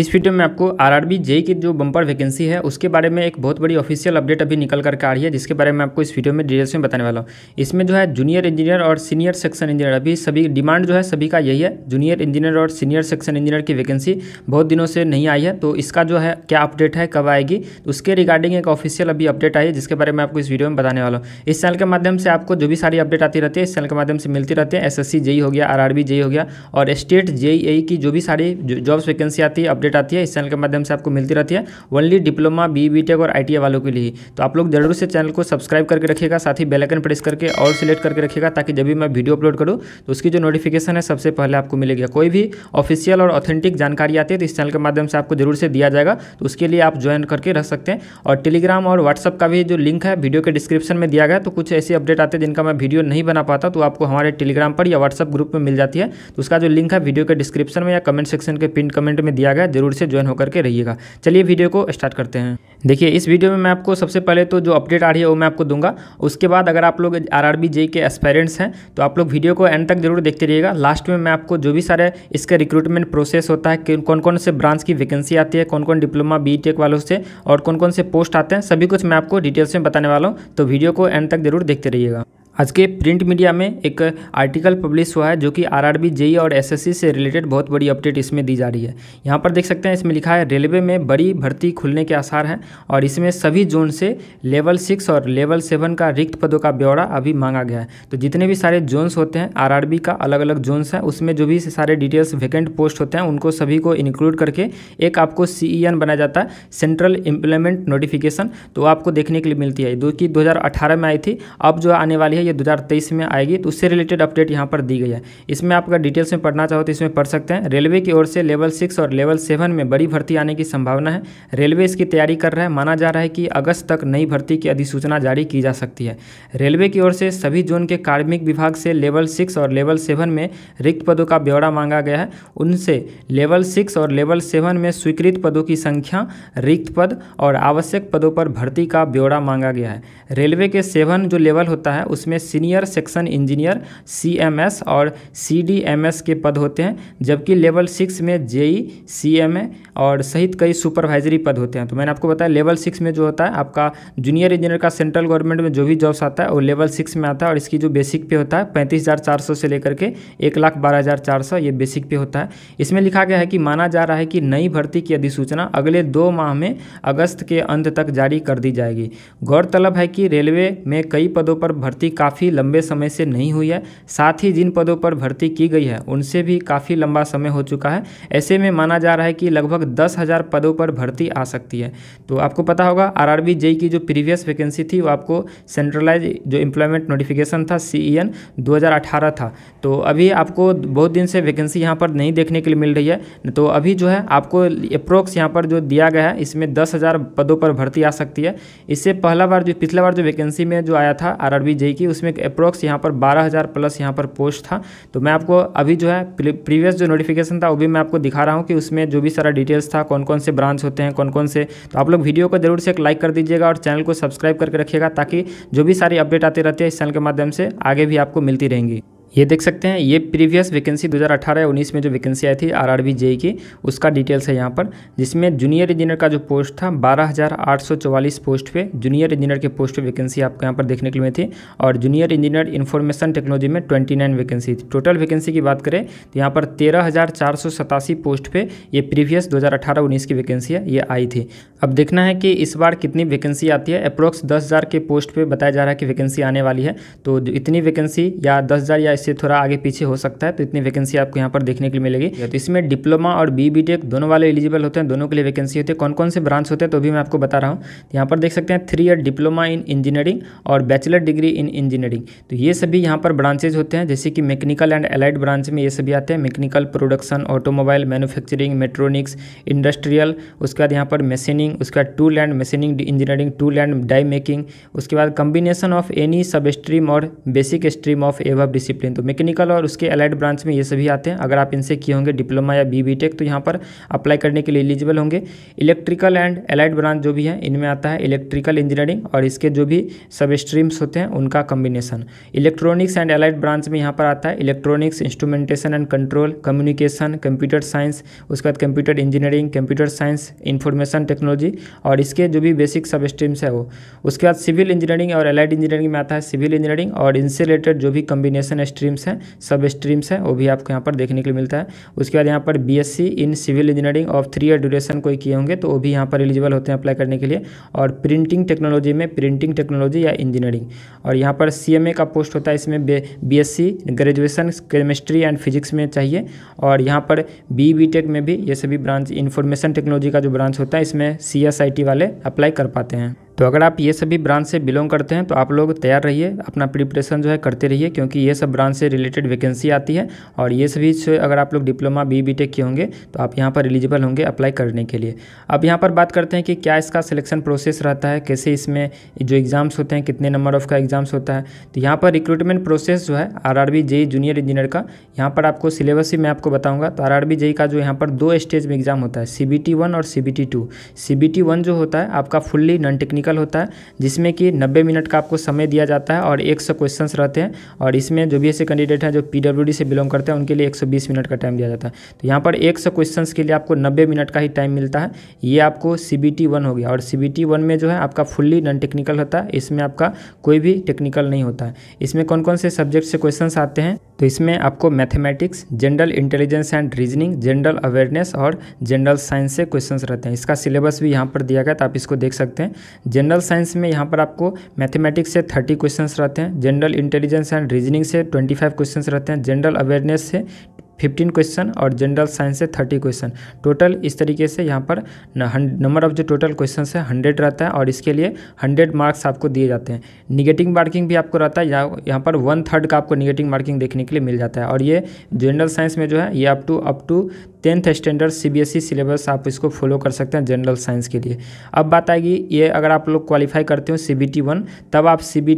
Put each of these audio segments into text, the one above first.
इस वीडियो में आपको आरआरबी जे की जो बम्पर वैकेंसी है उसके बारे में एक बहुत बड़ी ऑफिशियल अपडेट अभी निकल करके आ रही है जिसके बारे में आपको इस वीडियो में डिटेल्स में बताने वाला हूँ इसमें जो है जूनियर इंजीनियर और सीनियर सेक्शन इंजीनियर अभी सभी डिमांड जो है सभी का यही है जूनियर इंजीनियर और सीनियर सेक्शन इंजीनियर की वैकेंसी बहुत दिनों से नहीं आई है तो इसका जो है क्या अपडेट है कब आएगी उसके रिगार्डिंग एक ऑफिशियल अभी अपडेट आई है जिसके बारे में आपको इस वीडियो में बताने वाला हूँ इस चैनल के माध्यम से आपको जो भी सारी अपडेट आती रहती है इस चैनल के माध्यम से मिलती रहती है एस एस हो गया आर आर हो गया और स्टेट जे e की जो भी सारी जॉब्स वैकेंसी आती है अपडेट आती है इस चैनल के माध्यम से आपको मिलती रहती है only diploma B B tech और आई e वालों के लिए तो आप लोग जरूर से चैनल को सब्सक्राइब करके रखिएगा साथ ही बेलाइकन प्रेस करके और सिलेक्ट करके रखिएगा ताकि जब भी मैं वीडियो अपलोड करूँ तो उसकी जो नोटिफिकेशन है सबसे पहले आपको मिलेगी कोई भी ऑफिशियल और ऑथेंटिक जानकारी आती है तो इस चैनल के माध्यम से आपको जरूर से दिया जाएगा तो उसके लिए आप ज्वाइन करके रख सकते हैं और टेलीग्राम और व्हाट्सअप का भी जो लिंक है वीडियो के डिस्क्रिप्शन में दिया गया तो कुछ ऐसी अपडेट आते हैं जिनका मैं वीडियो नहीं बना पाता तो आपको हमारे टेलीग्राम पर या व्हाट्सअप ग्रुप में मिल जाती है तो उसका जो लिंक है वीडियो के डिस्क्रिप्शन में या कमेंट सेक्शन के पिन कमेंट में दिया गया जरूर से ज्वाइन होकर के रहिएगा चलिए वीडियो को स्टार्ट करते हैं देखिए इस वीडियो में मैं आपको सबसे पहले तो जो अपडेट आ रही है वो मैं आपको दूंगा उसके बाद अगर आप लोग आर आर के एस्पेरेंट्स हैं तो आप लोग वीडियो को एंड तक जरूर देखते रहिएगा लास्ट में मैं आपको जो भी सारे इसका रिक्रूटमेंट प्रोसेस होता है कौन कौन से ब्रांच की वैकेंसी आती है कौन कौन डिप्लोमा बी वालों से और कौन कौन से पोस्ट आते हैं सभी कुछ मैं आपको डिटेल्स में बताने वाला हूँ तो वीडियो को एंड तक जरूर देखते रहिएगा आज के प्रिंट मीडिया में एक आर्टिकल पब्लिश हुआ है जो कि आरआरबी जेई और एसएससी से रिलेटेड बहुत बड़ी अपडेट इसमें दी जा रही है यहाँ पर देख सकते हैं इसमें लिखा है रेलवे में बड़ी भर्ती खुलने के आसार हैं और इसमें सभी जोन से लेवल सिक्स और लेवल सेवन का रिक्त पदों का ब्यौरा अभी मांगा गया है तो जितने भी सारे जोन्स होते हैं आर का अलग अलग जोन्स हैं उसमें जो भी सारे डिटेल्स वैकेंट पोस्ट होते हैं उनको सभी को इंक्लूड करके एक आपको सी बनाया जाता है सेंट्रल इम्प्लीमेंट नोटिफिकेशन तो आपको देखने के लिए मिलती है जो कि दो में आई थी अब जो आने वाली है है ये 2023 में आएगी तो उससे रिलेटेड अपडेट यहाँ पर दी गई है इसमें आपका डिटेल्स में पढ़ना चाहो तो इसमें पढ़ सकते हैं रेलवे की ओर से लेवल सिक्स और लेवल सेवन में बड़ी भर्ती आने की संभावना है रेलवे इसकी तैयारी कर रहा है माना जा रहा है कि अगस्त तक नई भर्ती की अधिसूचना जारी की जा सकती है रेलवे की ओर से सभी जोन के कार्मिक विभाग से लेवल सिक्स और लेवल सेवन में रिक्त पदों का ब्यौरा मांगा गया है उनसे लेवल सिक्स और लेवल सेवन में स्वीकृत पदों की संख्या रिक्त पद और आवश्यक पदों पर भर्ती का ब्यौरा मांगा गया है रेलवे के सेवन जो लेवल होता है उसमें जिसमें सीनियर सेक्शन इंजीनियर सीएमएस और सीडीएमएस के पद होते हैं जबकि लेवल सिक्स में जेई सीएमए e, और सहित कई सुपरवाइजरी पद होते हैं तो मैंने आपको बताया लेवल सिक्स में जो होता है आपका जूनियर इंजीनियर का सेंट्रल गवर्नमेंट में जो भी जॉब्स आता है वो लेवल सिक्स में आता है और इसकी जो बेसिक पे होता है पैंतीस से लेकर के एक लाख बारह हज़ार चार सौ ये बेसिक पे होता है इसमें लिखा गया है कि माना जा रहा है कि नई भर्ती की अधिसूचना अगले दो माह में अगस्त के अंत तक जारी कर दी जाएगी गौरतलब है कि रेलवे में कई पदों पर भर्ती काफ़ी लंबे समय से नहीं हुई है साथ ही जिन पदों पर भर्ती की गई है उनसे भी काफ़ी लंबा समय हो चुका है ऐसे में माना जा रहा है कि लगभग दस हज़ार पदों पर भर्ती आ सकती है तो आपको पता होगा आर आर की जो प्रीवियस वैकेंसी थी वो आपको सेंट्रलाइज जो एम्प्लॉयमेंट नोटिफिकेशन था सी ई एन था तो अभी आपको बहुत दिन से वैकेंसी यहाँ पर नहीं देखने के लिए मिल रही है तो अभी जो है आपको अप्रोक्स यहाँ पर जो दिया गया है इसमें दस हज़ार पदों पर भर्ती आ सकती है इससे पहला बार जो पिछला बार जो वैकेंसी में जो आया था आर आर की उसमें अप्रोक्स यहाँ पर 12000 प्लस यहाँ पर पोस्ट था तो मैं आपको अभी जो है प्रीवियस जो नोटिफिकेशन था वो भी मैं आपको दिखा रहा हूँ कि उसमें जो भी सारा डिटेल्स था कौन कौन से ब्रांच होते हैं कौन कौन से तो आप लोग वीडियो को जरूर से एक लाइक कर दीजिएगा और चैनल को सब्सक्राइब करके रखिएगा ताकि जो भी सारी अपडेट आते रहती है इस चैनल के माध्यम से आगे भी आपको मिलती रहेंगी ये देख सकते हैं ये प्रीवियस वैकेंसी 2018 या 19 में जो वैकेंसी आई थी आरआरबी आर की उसका डिटेल्स है यहाँ पर जिसमें जूनियर इंजीनियर का जो पोस्ट था 12,844 पोस्ट पे जूनियर इंजीनियर के पोस्ट पे वैकेंसी आपको यहाँ पर देखने के लिए थी और जूनियर इंजीनियर इन्फॉर्मेशन टेक्नोलॉजी में 29 वैकेंसी थी टोटल वैकेंसी की बात करें तो यहाँ पर तेरह पोस्ट पर ये प्रीवियस दो हज़ार की वैकेंसी ये आई थी अब देखना है कि इस बार कितनी वैकेंसी आती है अप्रोक्स दस के पोस्ट पर बताया जा रहा है कि वैकेंसी आने वाली है तो इतनी वैकेंसी या दस या इससे थोड़ा आगे पीछे हो सकता है तो इतनी वैकेंसी आपको यहाँ पर देखने के लिए मिलेगी तो इसमें डिप्लोमा और बी बी e दोनों वाले एलिजिबल होते हैं दोनों के लिए वैकेंसी होती है कौन कौन से ब्रांच होते हैं तो भी मैं आपको बता रहा हूँ तो यहाँ पर देख सकते हैं three year diploma in engineering और बैचलर डिग्री इन इंजीनियरिंग तो ये सभी यहाँ पर ब्रांचेज होते हैं जैसे कि मैकेनिकल एंड एलाइड ब्रांच में ये सभी आते हैं mechanical production automobile manufacturing mechatronics industrial उसके बाद यहाँ पर मशीनिंग उसके बाद tool and machining engineering tool and die making उसके बाद combination of any sub stream और बेसिक स्ट्रीम ऑफ एव डिसिप्लिन तो मैकेनिकल और उसके अलाइड ब्रांच में ये सभी आते हैं अगर आप इनसे किए होंगे डिप्लोमा या बी बी टेक तो यहाँ पर अप्लाई करने के लिए एलिजिबल होंगे इलेक्ट्रिकल एंड अलाइड ब्रांच जो भी है इनमें आता है इलेक्ट्रिकल इंजीनियरिंग और इसके जो भी सब स्ट्रीम्स होते हैं उनका combination electronics and allied branch में यहाँ पर आता है electronics instrumentation and control communication computer science उसके बाद computer engineering computer science information technology और इसके जो भी बेसिक सब स्ट्रीम्स है वो उसके बाद सिविल इंजीनियरिंग और अलाइड इंजीनियरिंग में आता है सिविल इंजीनियरिंग और इनसे रिलेटेड जो भी कम्बिनेशन स्ट्रीम स्ट्रीम्स हैं सब स्ट्रीम्स हैं वो भी आपको यहाँ पर देखने के लिए मिलता है उसके बाद यहाँ पर B in civil engineering of three year duration कोई किए होंगे तो वो भी यहाँ पर एलिजिबल होते हैं अप्लाई करने के लिए और प्रिंटिंग टेक्नोलॉजी में प्रिंटिंग टेक्नोलॉजी या इंजीनियरिंग और यहाँ पर सी का पोस्ट होता है इसमें B graduation chemistry and physics में चाहिए और यहाँ पर बी बी टेक में भी ये सभी ब्रांच इन्फॉर्मेशन टेक्नोलॉजी का जो ब्रांच होता है इसमें सी वाले अप्लाई कर पाते हैं तो अगर आप ये सभी ब्रांच से बिलोंग करते हैं तो आप लोग तैयार रहिए अपना प्रिपरेशन जो है करते रहिए क्योंकि ये सब ब्रांच से रिलेटेड वैकेंसी आती है और ये सभी से अगर आप लोग डिप्लोमा बी बी टेक होंगे तो आप यहाँ पर एलिजिबल होंगे अप्लाई करने के लिए अब यहाँ पर बात करते हैं कि क्या इसका सिलेक्शन प्रोसेस रहता है कैसे इसमें जो एग्ज़ाम्स होते हैं कितने नंबर ऑफ का एग्ज़ाम्स होता है तो यहाँ पर रिक्रूटमेंट प्रोसेस जो है आर आर जूनियर इंजीनियर का यहाँ पर आपको सिलेबस ही मैं आपको बताऊँगा तो आर आर का जो यहाँ पर दो स्टेज में एग्ज़ाम होता है सी बी टी वन और C B T two C B T one जो होता है आपका फुल्ली नॉन टेक्निक टेक्निकल होता है जिसमें कि 90 मिनट का आपको समय दिया जाता है और 100 क्वेश्चंस रहते हैं और इसमें जो भी ऐसे कैंडिडेट हैं जो पी से बिलोंग करते हैं उनके लिए 120 मिनट का टाइम दिया जाता है तो यहाँ पर 100 क्वेश्चंस के लिए आपको 90 मिनट का ही टाइम मिलता है ये आपको सी बी हो गया और सी बी में जो है आपका फुल्ली नॉन टेक्निकल होता है इसमें आपका कोई भी टेक्निकल नहीं होता है इसमें कौन कौन से सब्जेक्ट से क्वेश्चन आते हैं तो इसमें आपको mathematics general intelligence and reasoning general awareness और जनरल साइंस से क्वेश्चन रहते हैं इसका सिलेबस भी यहाँ पर दिया गया तो आप इसको देख सकते हैं जनरल साइंस में यहाँ पर आपको मैथमेटिक्स से थर्टी क्वेश्चन रहते हैं जनरल इंटेलिजेंस एंड रीजनिंग से ट्वेंटी फाइव क्वेश्चन रहते हैं जनरल अवेयरनेस से फिफ्टीन क्वेश्चन और जनरल साइंस से थर्टी क्वेश्चन टोटल इस तरीके से यहाँ पर नंबर ऑफ जो टोटल क्वेश्चन है हंड्रेड रहता है और इसके लिए हंड्रेड मार्क्स आपको दिए जाते हैं निगेटिव मार्किंग भी आपको रहता है यहाँ पर वन थर्ड का आपको निगेटिव मार्किंग देखने के लिए मिल जाता है और ये जनरल साइंस में जो है ये up to up to tenth standard CBSE syllabus e आप इसको फॉलो कर सकते हैं जनरल साइंस के लिए अब बात आएगी ये अगर आप लोग क्वालिफाई करते हो सी वन तब आप C B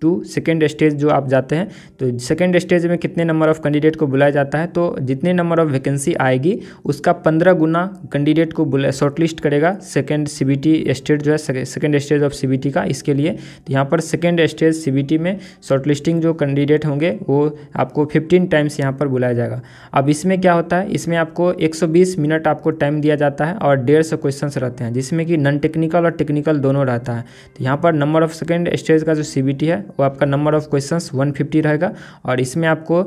two second stage जो आप जाते हैं तो सेकेंड स्टेज में कितने नंबर ऑफ कैंडिडेट को बुलाया जाता है तो जितने नंबर ऑफ वैकेंसी आएगी उसका पंद्रह गुना कैंडिडेट को बुला शॉर्टलिस्ट करेगा सेकेंड सी बी स्टेट जो है सेकेंड स्टेज ऑफ सी का इसके लिए तो यहाँ पर सेकेंड स्टेज सी में शॉर्टलिस्टिंग जो कैंडिडेट होंगे वो आपको फिफ्टीन टाइम्स यहाँ पर बुलाया जाएगा अब इसमें क्या होता है इसमें आपको आपको 120 मिनट आपको टाइम दिया जाता है और डेढ़ सौ क्वेश्चन रहते हैं जिसमें कि नॉन टेक्निकल और टेक्निकल दोनों रहता है तो यहाँ पर नंबर ऑफ सेकेंड स्टेज का जो सी है वो आपका नंबर ऑफ क्वेश्चन वन रहेगा और इसमें आपको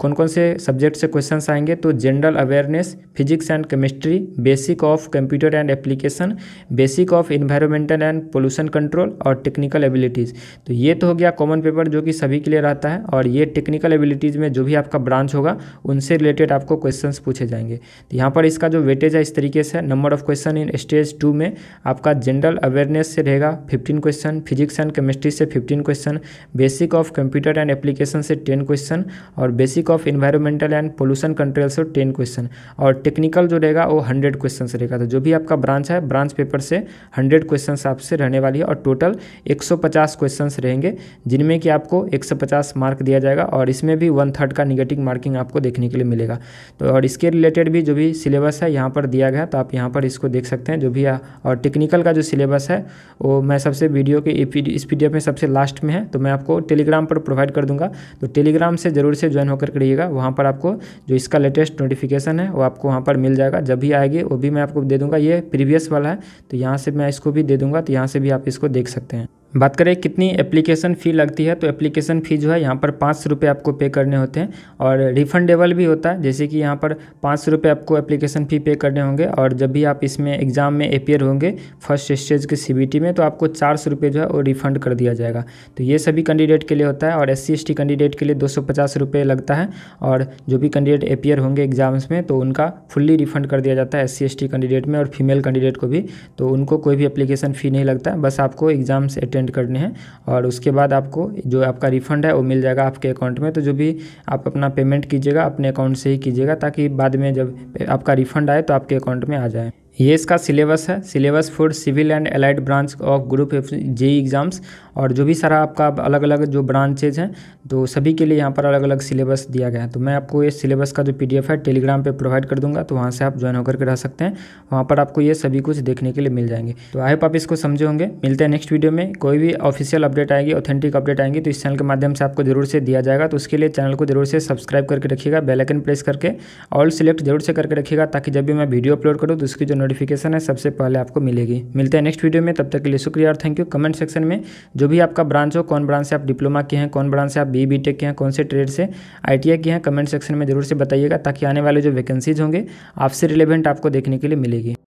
कौन कौन से सब्जेक्ट से क्वेश्चन आएंगे तो general awareness physics and chemistry basic of computer and application basic of environmental and pollution control और टेक्निकल एबिलिटीज़ तो ये तो हो गया कॉमन पेपर जो कि सभी के लिए रहता है और ये टेक्निकल एबिलिटीज़ में जो भी आपका ब्रांच होगा उनसे रिलेटेड आपको क्वेश्चन पूछे जाएंगे देंगे तो यहाँ पर इसका जो वेटेज है इस तरीके से number of question in stage two में आपका जनरल अवेयरनेस से रहेगा fifteen question physics and chemistry से fifteen question basic of computer and application से टेन क्वेश्चन और basic of environmental and pollution control से टेन क्वेश्चन और टेक्निकल जो रहेगा वो हंड्रेड क्वेश्चन रहेगा तो जो भी आपका ब्रांच है ब्रांच पेपर से हंड्रेड क्वेश्चन आपसे रहने वाली है और टोटल एक सौ पचास क्वेश्चन रहेंगे जिनमें कि आपको एक सौ पचास मार्क दिया जाएगा और इसमें भी वन थर्ड का निगेटिव मार्किंग आपको देखने के लिए मिलेगा तो और इसके रिलेटेड रिलेटेड भी जो भी सिलेबस है यहाँ पर दिया गया तो आप यहाँ पर इसको देख सकते हैं जो भी आ, और टेक्निकल का जो सिलेबस है वो मैं सबसे वीडियो के इस पी में सबसे लास्ट में है तो मैं आपको टेलीग्राम पर प्रोवाइड कर दूंगा तो टेलीग्राम से ज़रूर से ज्वाइन होकर करिएगा वहाँ पर आपको जो इसका लेटेस्ट नोटिफिकेशन है वो आपको वहाँ पर मिल जाएगा जब भी आएगी वो भी मैं आपको दे दूँगा ये प्रीवियस वाला है तो यहाँ से मैं इसको भी दे दूँगा तो यहाँ से भी आप इसको देख सकते हैं बात करें कितनी एप्लीकेशन फ़ी लगती है तो एप्लीकेशन फ़ी जो है यहाँ पर पाँच सौ रुपये आपको पे करने होते हैं और रिफंडेबल भी होता है जैसे कि यहाँ पर पाँच सौ रुपये आपको एप्लीकेशन फ़ी पे करने होंगे और जब भी आप इसमें एग्ज़ाम में अपेयर होंगे फर्स्ट स्टेज के सी में तो आपको चार सौ रुपये जो है वो रिफंड कर दिया जाएगा तो ये सभी कैंडिडेट के लिए होता है और एस सी कैंडिडेट के लिए दो सौ पचास रुपये लगता है और जो भी कैंडिडेट अपेयर होंगे एग्ज़ाम्स में तो उनका फुल्ली रिफंड कर दिया जाता है एस सी कैंडिडेट में और फीमेल कैंडिडेट को भी तो उनको कोई भी एप्लीकेशन फ़ी नहीं लगता बस आपको एग्ज़ाम्स अटेंड पेमेंट करने हैं और उसके बाद आपको जो आपका रिफंड है वो मिल जाएगा आपके अकाउंट में तो जो भी आप अपना पेमेंट कीजिएगा अपने अकाउंट से ही कीजिएगा ताकि बाद में जब आपका रिफंड आए तो आपके अकाउंट में आ जाए ये इसका सिलेबस है syllabus for civil and allied branch of group F J exams और जो भी सारा आपका अलग अलग जो ब्रांचेज हैं तो सभी के लिए यहाँ पर अलग अलग सिलेबस दिया गया है तो मैं आपको ये सिलेबस का जो पीडीएफ है टेलीग्राम पे प्रोवाइड कर दूंगा तो वहाँ से आप ज्वाइन होकर के रह सकते हैं वहाँ पर आपको ये सभी कुछ देखने के लिए मिल जाएंगे तो आई आप इसको समझे होंगे मिलते हैं नेक्स्ट वीडियो में कोई भी ऑफिशियल अपडेट आएगी ऑथेंटिक अपडेट आएंगी तो इस चैनल के माध्यम से आपको जरूर से दिया जाएगा तो उसके लिए चैनल को जरूर से सब्सक्राइब करके रखिएगा बेलाइकन प्रेस करके ऑल सिलेक्ट जरूर से करके रखिएगा ताकि जब भी मैं वीडियो अपलोड करूँ तो उसकी जो नोटिफिकेशन है सबसे पहले आपको मिलेगी मिलते हैं नेक्स्ट वीडियो में तब तक के लिए शुक्रिया और थैंक यू कमेंट सेक्शन में जो भी आपका ब्रांच हो कौन ब्रांच से आप डिप्लोमा के हैं कौन ब्रांच से आप बी बी टेक के हैं कौन से ट्रेड से आई टी आई के हैं कमेंट सेक्शन में जरूर से बताइएगा ताकि आने वाले जो वैकेंसीज होंगे आपसे रिलेवेंट आपको देखने के लिए मिलेगी